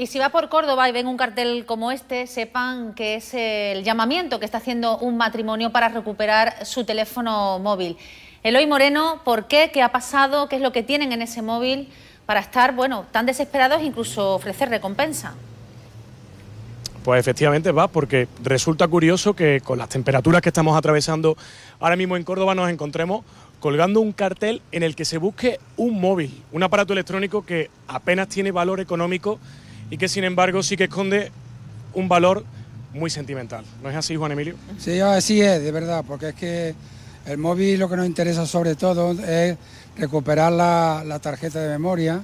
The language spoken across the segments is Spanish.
Y si va por Córdoba y ven un cartel como este, sepan que es el llamamiento que está haciendo un matrimonio para recuperar su teléfono móvil. Eloy Moreno, ¿por qué? ¿Qué ha pasado? ¿Qué es lo que tienen en ese móvil para estar, bueno, tan desesperados e incluso ofrecer recompensa? Pues efectivamente va, porque resulta curioso que con las temperaturas que estamos atravesando ahora mismo en Córdoba nos encontremos colgando un cartel en el que se busque un móvil, un aparato electrónico que apenas tiene valor económico y que sin embargo sí que esconde un valor muy sentimental. ¿No es así, Juan Emilio? Sí, así es, de verdad, porque es que el móvil lo que nos interesa sobre todo es recuperar la, tarjeta de memoria,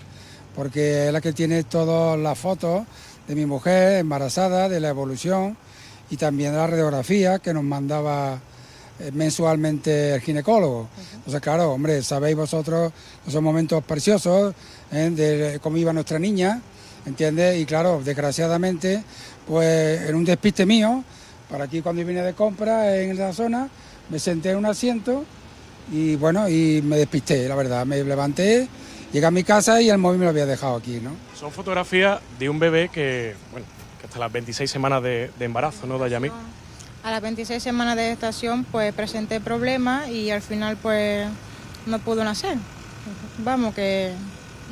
porque es la que tiene todas las fotos de mi mujer embarazada, de la evolución y también la radiografía que nos mandaba eh, mensualmente el ginecólogo. ...o sea claro, hombre, sabéis vosotros esos momentos preciosos ¿eh? de cómo iba nuestra niña ¿entiendes? Y claro, desgraciadamente, pues en un despiste mío, para aquí cuando vine de compra en esa zona, me senté en un asiento y bueno, y me despisté, la verdad, me levanté, llegué a mi casa y el móvil me lo había dejado aquí, ¿no? Son fotografías de un bebé que, bueno, que hasta las 26 semanas de, embarazo, ¿no, Dayami? A las 26 semanas de gestación, pues presenté problemas y al final, pues, no pudo nacer. Vamos, que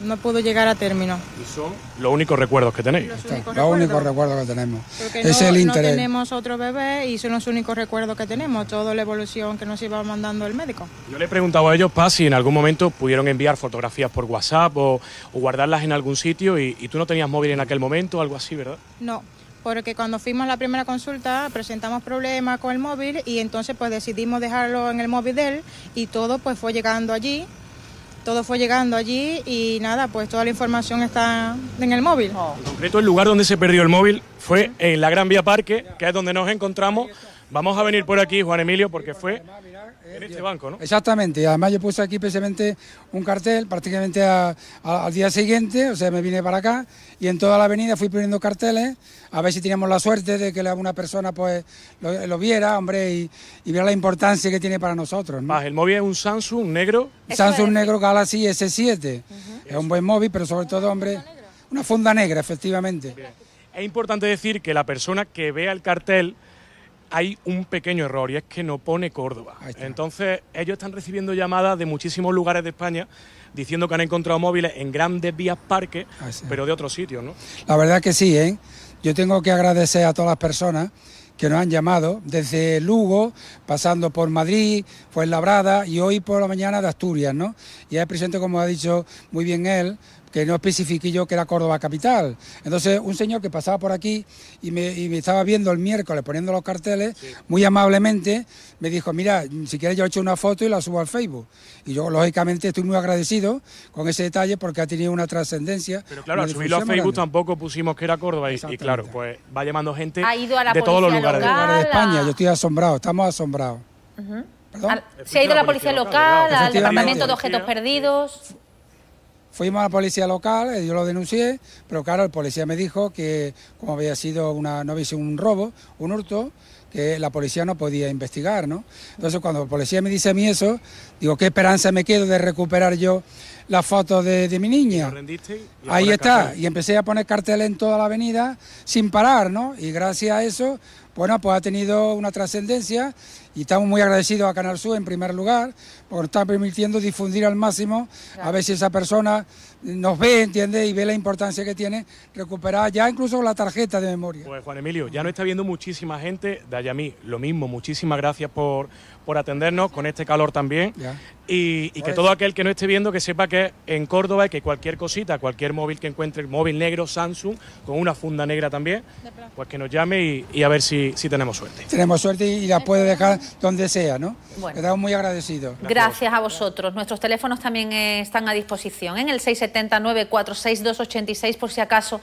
no pudo llegar a término. ¿Y son los únicos recuerdos que tenéis? Los, únicos recuerdos. que tenemos. es el interés. No tenemos otro bebé y son los únicos recuerdos que tenemos, toda la evolución que nos iba mandando el médico. Yo le he preguntado a ellos, Paz, si en algún momento pudieron enviar fotografías por WhatsApp o, guardarlas en algún sitio y, tú no tenías móvil en aquel momento o algo así, ¿verdad? No porque cuando fuimos a la primera consulta presentamos problemas con el móvil y entonces pues decidimos dejarlo en el móvil de él y todo pues fue llegando allí todo fue llegando allí y nada, pues toda la información está en el móvil. Oh. En concreto, el lugar donde se perdió el móvil fue en la Gran Vía Parque, que es donde nos encontramos. Vamos a venir por aquí, Juan Emilio, porque fue en este banco, ¿no? Exactamente, además yo puse aquí precisamente un cartel prácticamente al día siguiente, o sea, me vine para acá y en toda la avenida fui poniendo carteles a ver si teníamos la suerte de que alguna persona pues lo, viera, hombre, y, y, viera la importancia que tiene para nosotros. Más, el móvil es un Samsung negro. Samsung negro Galaxy S7, es un buen móvil, pero sobre todo, hombre, una funda negra, efectivamente. Es importante decir que la persona que vea el cartel hay un pequeño error y es que no pone Córdoba. Entonces, ellos están recibiendo llamadas de muchísimos lugares de España diciendo que han encontrado móviles en grandes vías parques, pero de otros sitios, ¿no? La verdad que sí, ¿eh? Yo tengo que agradecer a todas las personas que nos han llamado desde Lugo, pasando por Madrid, Fuenlabrada y hoy por la mañana de Asturias, ¿no? Y es presente, como ha dicho muy bien él, que no especifiqué yo que era Córdoba capital. Entonces, un señor que pasaba por aquí y me, estaba viendo el miércoles poniendo los carteles, muy amablemente me dijo, mira, si quieres yo he hecho una foto y la subo al Facebook. Y yo, lógicamente, estoy muy agradecido con ese detalle porque ha tenido una trascendencia. Pero claro, al subirlo a Facebook tampoco pusimos que era Córdoba y, claro, pues va llamando gente de todos los lugares. de España, yo estoy asombrado, estamos asombrados. se ha ido a la policía local al departamento de objetos perdidos. Fuimos a la policía local, eh, yo lo denuncié, pero claro, el policía me dijo que como había sido una, no había sido un robo, un hurto, que la policía no podía investigar, ¿no? Entonces cuando el policía me dice a mí eso, digo, ¿qué esperanza me quedo de recuperar yo la foto de, mi niña. Ahí está, y empecé a poner cartel en toda la avenida sin parar, ¿no? Y gracias a eso, bueno, pues ha tenido una trascendencia y estamos muy agradecidos a Canal Sur en primer lugar por estar permitiendo difundir al máximo, a ver si esa persona nos ve, entiende y ve la importancia que tiene recuperar ya incluso la tarjeta de memoria. Pues Juan Emilio, ya no está viendo muchísima gente, ...de mí... lo mismo, muchísimas gracias por, por atendernos con este calor también y, y que pues, todo aquel que no esté viendo que sepa que en Córdoba y que cualquier cosita, cualquier móvil que encuentre, móvil negro, Samsung, con una funda negra también, pues que nos llame y, a ver si, si, tenemos suerte. Tenemos suerte y, la puede dejar donde sea, ¿no? Bueno. Estamos muy agradecidos. Gracias a vosotros. Nuestros teléfonos también están a disposición en el 679-46286 por si acaso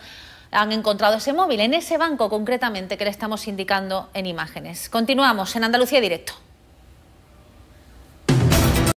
han encontrado ese móvil, en ese banco concretamente que le estamos indicando en imágenes. Continuamos en Andalucía Directo.